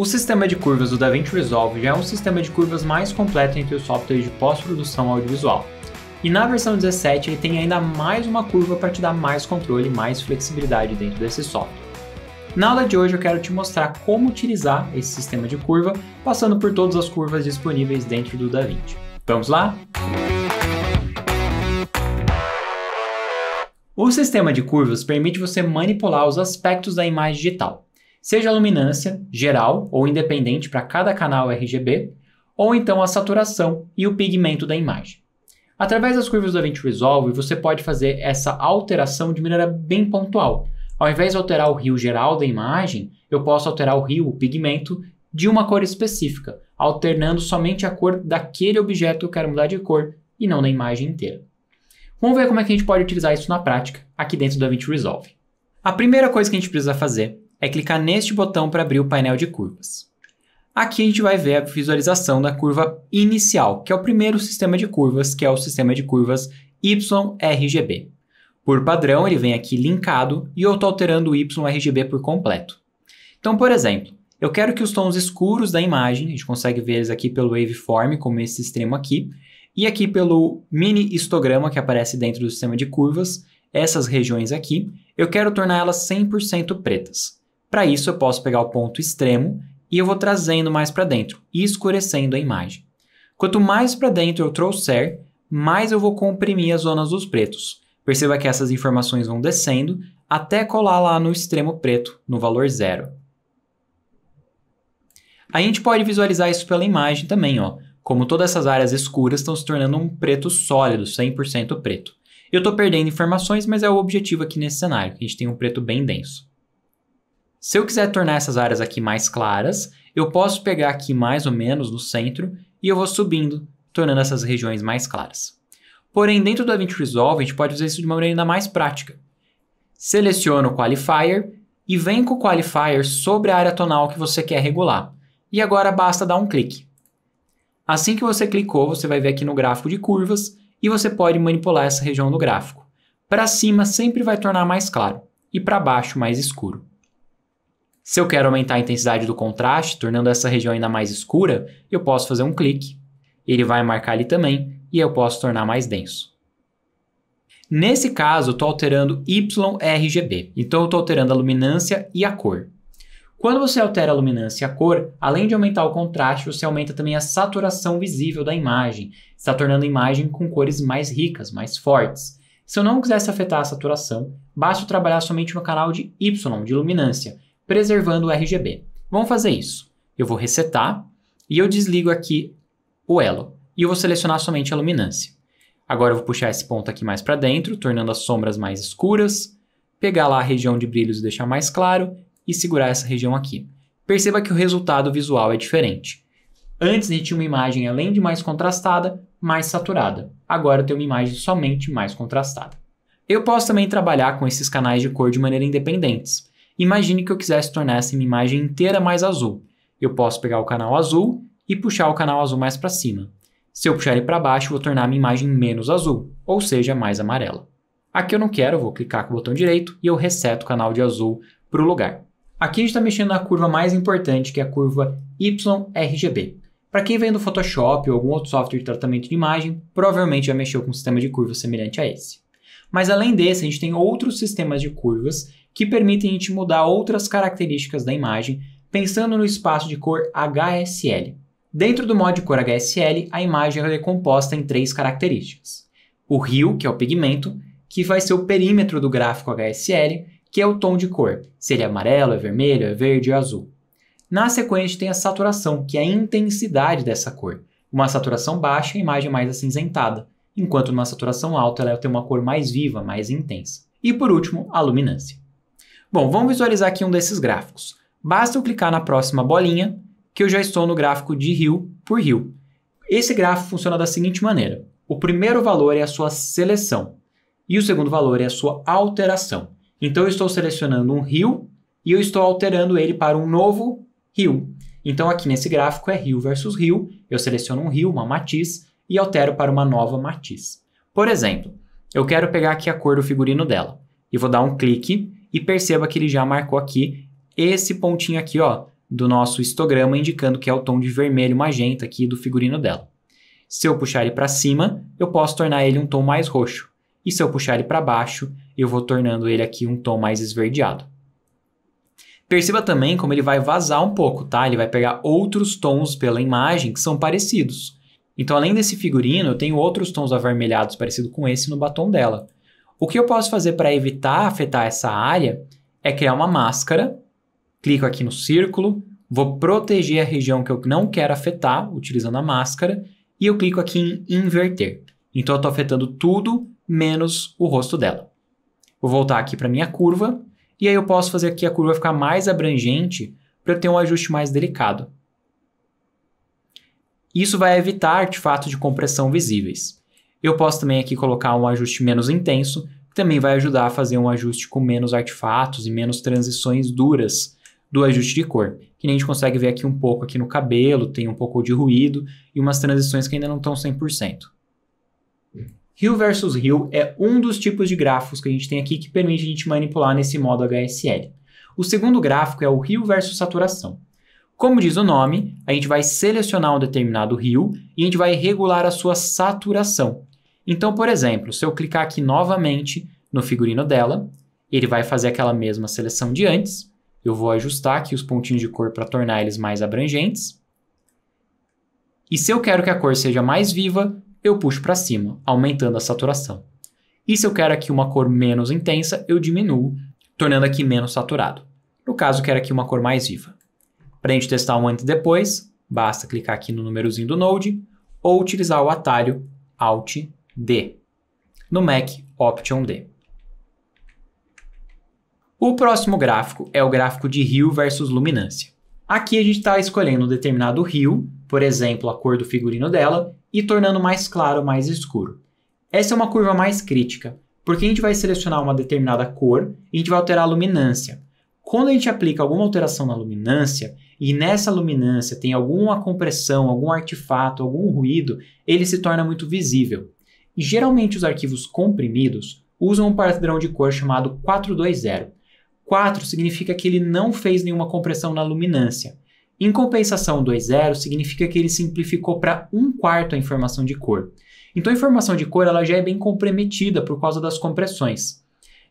O sistema de curvas do DaVinci Resolve já é um sistema de curvas mais completo entre os softwares de pós-produção audiovisual. E na versão 17 ele tem ainda mais uma curva para te dar mais controle e mais flexibilidade dentro desse software. Na aula de hoje eu quero te mostrar como utilizar esse sistema de curva, passando por todas as curvas disponíveis dentro do DaVinci. Vamos lá? O sistema de curvas permite você manipular os aspectos da imagem digital, seja a luminância geral ou independente para cada canal RGB, ou então a saturação e o pigmento da imagem. Através das curvas do DaVinci Resolve, você pode fazer essa alteração de maneira bem pontual. Ao invés de alterar o rio geral da imagem, eu posso alterar o rio, o pigmento, de uma cor específica, alternando somente a cor daquele objeto que eu quero mudar de cor e não da imagem inteira. Vamos ver como é que a gente pode utilizar isso na prática, aqui dentro do DaVinci Resolve. A primeira coisa que a gente precisa fazer é clicar neste botão para abrir o painel de curvas. Aqui a gente vai ver a visualização da curva inicial, que é o primeiro sistema de curvas, que é o sistema de curvas YRGB. Por padrão, ele vem aqui linkado e eu estou alterando o YRGB por completo. Então, por exemplo, eu quero que os tons escuros da imagem, a gente consegue ver eles aqui pelo waveform, como esse extremo aqui, e aqui pelo mini histograma que aparece dentro do sistema de curvas, essas regiões aqui, eu quero torná-las 100% pretas. Para isso, eu posso pegar o ponto extremo e eu vou trazendo mais para dentro, e escurecendo a imagem. Quanto mais para dentro eu trouxer, mais eu vou comprimir as zonas dos pretos. Perceba que essas informações vão descendo até colar lá no extremo preto, no valor zero. A gente pode visualizar isso pela imagem também, ó, como todas essas áreas escuras estão se tornando um preto sólido, 100% preto. Eu estou perdendo informações, mas é o objetivo aqui nesse cenário, que a gente tem um preto bem denso. Se eu quiser tornar essas áreas aqui mais claras, eu posso pegar aqui mais ou menos no centro e eu vou subindo, tornando essas regiões mais claras. Porém, dentro do Event Resolve, a gente pode fazer isso de uma maneira ainda mais prática. Seleciona o Qualifier e vem com o Qualifier sobre a área tonal que você quer regular. E agora basta dar um clique. Assim que você clicou, você vai ver aqui no gráfico de curvas e você pode manipular essa região do gráfico. Para cima sempre vai tornar mais claro e para baixo mais escuro. Se eu quero aumentar a intensidade do contraste, tornando essa região ainda mais escura, eu posso fazer um clique. Ele vai marcar ali também e eu posso tornar mais denso. Nesse caso, estou alterando YRGB, então estou alterando a luminância e a cor. Quando você altera a luminância e a cor, além de aumentar o contraste, você aumenta também a saturação visível da imagem, está tornando a imagem com cores mais ricas, mais fortes. Se eu não quisesse afetar a saturação, basta trabalhar somente no canal de Y, de luminância, preservando o RGB. Vamos fazer isso. Eu vou resetar e eu desligo aqui o elo e eu vou selecionar somente a luminância. Agora eu vou puxar esse ponto aqui mais para dentro, tornando as sombras mais escuras, pegar lá a região de brilhos e deixar mais claro e segurar essa região aqui. Perceba que o resultado visual é diferente. Antes a gente tinha uma imagem além de mais contrastada, mais saturada. Agora eu tenho uma imagem somente mais contrastada. Eu posso também trabalhar com esses canais de cor de maneira independentes. Imagine que eu quisesse tornar essa minha imagem inteira mais azul. Eu posso pegar o canal azul e puxar o canal azul mais para cima. Se eu puxar ele para baixo, vou tornar a minha imagem menos azul, ou seja, mais amarela. Aqui eu não quero, vou clicar com o botão direito e eu reseto o canal de azul para o lugar. Aqui a gente está mexendo na curva mais importante, que é a curva YRGB. Para quem vem do Photoshop ou algum outro software de tratamento de imagem, provavelmente já mexeu com um sistema de curvas semelhante a esse. Mas além desse, a gente tem outros sistemas de curvas que permitem a gente mudar outras características da imagem, pensando no espaço de cor HSL. Dentro do modo de cor HSL, a imagem é decomposta em três características. O rio, que é o pigmento, que vai ser o perímetro do gráfico HSL, que é o tom de cor, se ele é amarelo, é vermelho, é verde, é azul. Na sequência tem a saturação, que é a intensidade dessa cor. Uma saturação baixa, a imagem é mais acinzentada, enquanto numa saturação alta ela tem uma cor mais viva, mais intensa. E por último, a luminância. Bom, vamos visualizar aqui um desses gráficos. Basta eu clicar na próxima bolinha, que eu já estou no gráfico de rio por rio. Esse gráfico funciona da seguinte maneira. O primeiro valor é a sua seleção e o segundo valor é a sua alteração. Então eu estou selecionando um rio e eu estou alterando ele para um novo rio. Então aqui nesse gráfico é rio versus rio, eu seleciono um rio, uma matiz e altero para uma nova matiz. Por exemplo, eu quero pegar aqui a cor do figurino dela e vou dar um clique e perceba que ele já marcou aqui esse pontinho aqui, ó, do nosso histograma, indicando que é o tom de vermelho magenta aqui do figurino dela. Se eu puxar ele para cima, eu posso tornar ele um tom mais roxo. E se eu puxar ele para baixo, eu vou tornando ele aqui um tom mais esverdeado. Perceba também como ele vai vazar um pouco, tá? Ele vai pegar outros tons pela imagem que são parecidos. Então, além desse figurino, eu tenho outros tons avermelhados parecido com esse no batom dela. O que eu posso fazer para evitar afetar essa área é criar uma máscara. Clico aqui no círculo, vou proteger a região que eu não quero afetar utilizando a máscara e eu clico aqui em inverter. Então eu estou afetando tudo menos o rosto dela. Vou voltar aqui para minha curva e aí eu posso fazer aqui a curva ficar mais abrangente para eu ter um ajuste mais delicado. Isso vai evitar artefatos de compressão visíveis. Eu posso também aqui colocar um ajuste menos intenso, que também vai ajudar a fazer um ajuste com menos artefatos e menos transições duras do ajuste de cor. Que nem a gente consegue ver aqui um pouco aqui no cabelo, tem um pouco de ruído e umas transições que ainda não estão 100%. Rio versus Rio é um dos tipos de gráficos que a gente tem aqui que permite a gente manipular nesse modo HSL. O segundo gráfico é o Rio versus Saturação. Como diz o nome, a gente vai selecionar um determinado rio e a gente vai regular a sua saturação. Então, por exemplo, se eu clicar aqui novamente no figurino dela, ele vai fazer aquela mesma seleção de antes. Eu vou ajustar aqui os pontinhos de cor para tornar eles mais abrangentes. E se eu quero que a cor seja mais viva, eu puxo para cima, aumentando a saturação. E se eu quero aqui uma cor menos intensa, eu diminuo, tornando aqui menos saturado. No caso, eu quero aqui uma cor mais viva. Para a gente testar um antes e depois, basta clicar aqui no númerozinho do Node ou utilizar o atalho Alt D. No Mac, Option D. O próximo gráfico é o gráfico de rio versus luminância. Aqui a gente está escolhendo um determinado rio, por exemplo, a cor do figurino dela, e tornando mais claro ou mais escuro. Essa é uma curva mais crítica, porque a gente vai selecionar uma determinada cor e a gente vai alterar a luminância. Quando a gente aplica alguma alteração na luminância, e nessa luminância tem alguma compressão, algum artefato, algum ruído, ele se torna muito visível. E geralmente os arquivos comprimidos usam um padrão de cor chamado 420. 4 significa que ele não fez nenhuma compressão na luminância. Em compensação, 2.0 significa que ele simplificou para um quarto a informação de cor. Então a informação de cor ela já é bem comprometida por causa das compressões.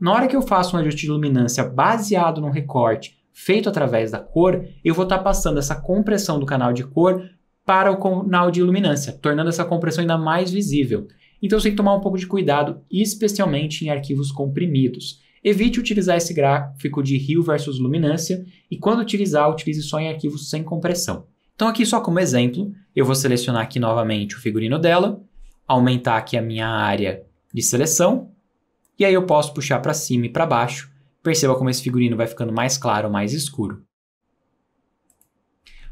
Na hora que eu faço um ajuste de luminância baseado num recorte feito através da cor, eu vou estar tá passando essa compressão do canal de cor para o canal de luminância, tornando essa compressão ainda mais visível. Então você tem que tomar um pouco de cuidado, especialmente em arquivos comprimidos. Evite utilizar esse gráfico de rio versus luminância e quando utilizar, utilize só em arquivos sem compressão. Então aqui só como exemplo, eu vou selecionar aqui novamente o figurino dela, aumentar aqui a minha área de seleção e aí eu posso puxar para cima e para baixo. Perceba como esse figurino vai ficando mais claro ou mais escuro.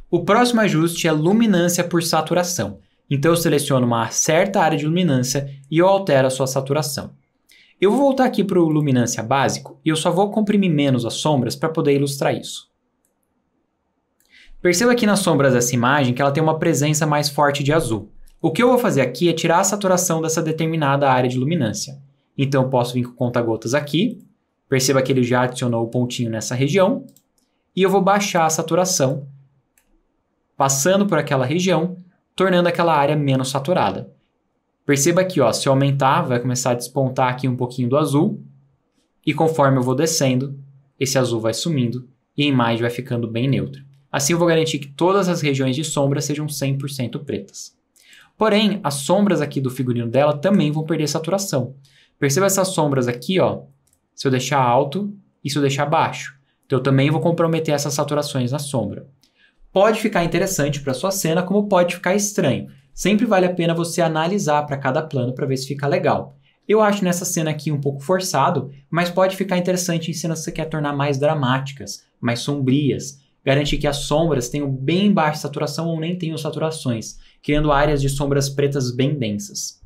O próximo ajuste é luminância por saturação. Então eu seleciono uma certa área de luminância e eu altero a sua saturação. Eu vou voltar aqui para o luminância básico e eu só vou comprimir menos as sombras para poder ilustrar isso. Perceba aqui nas sombras dessa imagem que ela tem uma presença mais forte de azul. O que eu vou fazer aqui é tirar a saturação dessa determinada área de luminância. Então eu posso vir com o conta-gotas aqui, perceba que ele já adicionou o pontinho nessa região, e eu vou baixar a saturação, passando por aquela região, tornando aquela área menos saturada. Perceba que ó, se eu aumentar, vai começar a despontar aqui um pouquinho do azul, e conforme eu vou descendo, esse azul vai sumindo e a imagem vai ficando bem neutra. Assim eu vou garantir que todas as regiões de sombra sejam 100% pretas. Porém, as sombras aqui do figurino dela também vão perder saturação. Perceba essas sombras aqui, ó, se eu deixar alto e se eu deixar baixo. Então eu também vou comprometer essas saturações na sombra. Pode ficar interessante para sua cena, como pode ficar estranho. Sempre vale a pena você analisar para cada plano para ver se fica legal. Eu acho nessa cena aqui um pouco forçado, mas pode ficar interessante em cenas que você quer tornar mais dramáticas, mais sombrias. Garantir que as sombras tenham bem baixa saturação ou nem tenham saturações, criando áreas de sombras pretas bem densas.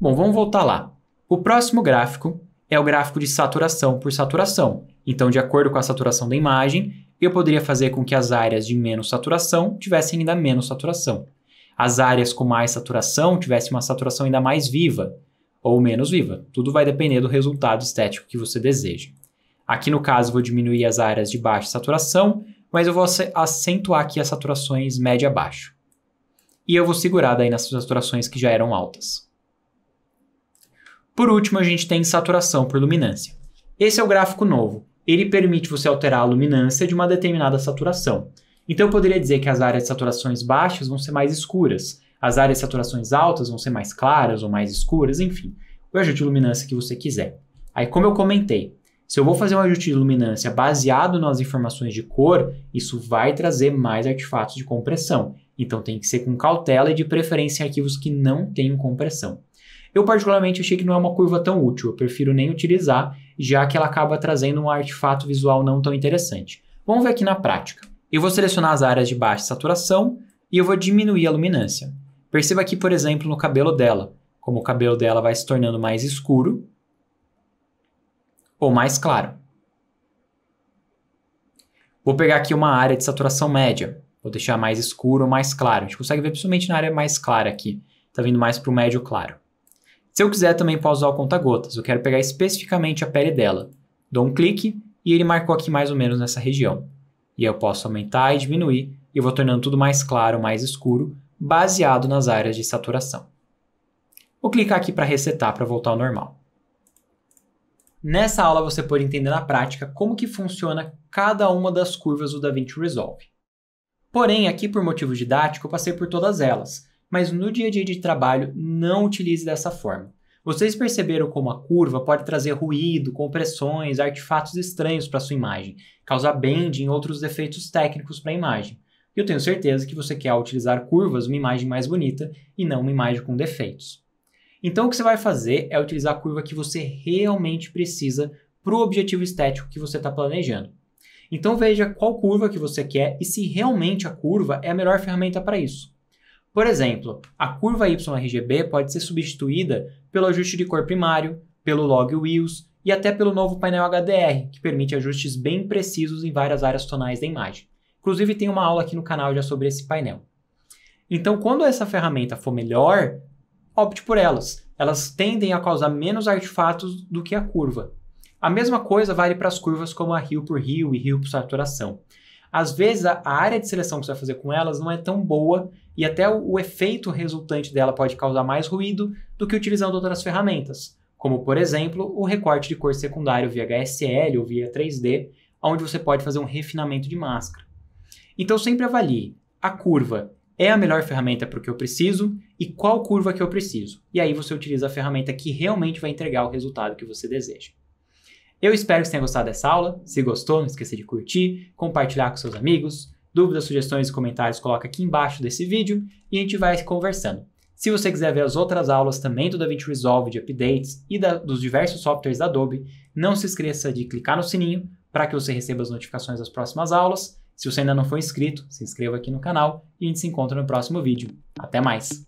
Bom, vamos voltar lá. O próximo gráfico é o gráfico de saturação por saturação. Então, de acordo com a saturação da imagem, eu poderia fazer com que as áreas de menos saturação tivessem ainda menos saturação. As áreas com mais saturação tivessem uma saturação ainda mais viva ou menos viva. Tudo vai depender do resultado estético que você deseja. Aqui no caso, vou diminuir as áreas de baixa saturação, mas eu vou acentuar aqui as saturações média-baixo. E eu vou segurar daí nas saturações que já eram altas. Por último, a gente tem saturação por luminância. Esse é o gráfico novo ele permite você alterar a luminância de uma determinada saturação. Então eu poderia dizer que as áreas de saturações baixas vão ser mais escuras, as áreas de saturações altas vão ser mais claras ou mais escuras, enfim, o ajuste de luminância que você quiser. Aí, como eu comentei, se eu vou fazer um ajuste de luminância baseado nas informações de cor, isso vai trazer mais artefatos de compressão. Então tem que ser com cautela e de preferência em arquivos que não tenham compressão. Eu, particularmente, achei que não é uma curva tão útil, eu prefiro nem utilizar, já que ela acaba trazendo um artefato visual não tão interessante. Vamos ver aqui na prática. Eu vou selecionar as áreas de baixa saturação e eu vou diminuir a luminância. Perceba aqui, por exemplo, no cabelo dela, como o cabelo dela vai se tornando mais escuro ou mais claro. Vou pegar aqui uma área de saturação média, vou deixar mais escuro ou mais claro. A gente consegue ver principalmente na área mais clara aqui, está vindo mais para o médio claro. Se eu quiser também pausar o conta-gotas, eu quero pegar especificamente a pele dela. Dou um clique e ele marcou aqui mais ou menos nessa região. E eu posso aumentar e diminuir e eu vou tornando tudo mais claro, mais escuro, baseado nas áreas de saturação. Vou clicar aqui para resetar para voltar ao normal. Nessa aula você pode entender na prática como que funciona cada uma das curvas do DaVinci Resolve. Porém, aqui por motivo didático, eu passei por todas elas, mas no dia a dia de trabalho não utilize dessa forma. Vocês perceberam como a curva pode trazer ruído, compressões, artefatos estranhos para sua imagem, causar bending e outros defeitos técnicos para a imagem. E eu tenho certeza que você quer utilizar curvas uma imagem mais bonita e não uma imagem com defeitos. Então o que você vai fazer é utilizar a curva que você realmente precisa para o objetivo estético que você está planejando. Então veja qual curva que você quer e se realmente a curva é a melhor ferramenta para isso. Por exemplo, a curva YRGB pode ser substituída pelo ajuste de cor primário, pelo log wheels e até pelo novo painel HDR, que permite ajustes bem precisos em várias áreas tonais da imagem. Inclusive tem uma aula aqui no canal já sobre esse painel. Então, quando essa ferramenta for melhor, opte por elas. Elas tendem a causar menos artefatos do que a curva. A mesma coisa vale para as curvas como a rio por rio e rio por saturação. Às vezes, a área de seleção que você vai fazer com elas não é tão boa e até o, o efeito resultante dela pode causar mais ruído do que utilizando outras ferramentas, como por exemplo o recorte de cor secundário via HSL ou via 3D, onde você pode fazer um refinamento de máscara. Então sempre avalie a curva é a melhor ferramenta para o que eu preciso e qual curva que eu preciso. E aí você utiliza a ferramenta que realmente vai entregar o resultado que você deseja. Eu espero que você tenha gostado dessa aula. Se gostou, não esqueça de curtir, compartilhar com seus amigos. Dúvidas, sugestões e comentários coloca aqui embaixo desse vídeo e a gente vai conversando. Se você quiser ver as outras aulas também do DaVinci Resolve de updates e da, dos diversos softwares da Adobe, não se esqueça de clicar no sininho para que você receba as notificações das próximas aulas. Se você ainda não for inscrito, se inscreva aqui no canal e a gente se encontra no próximo vídeo. Até mais!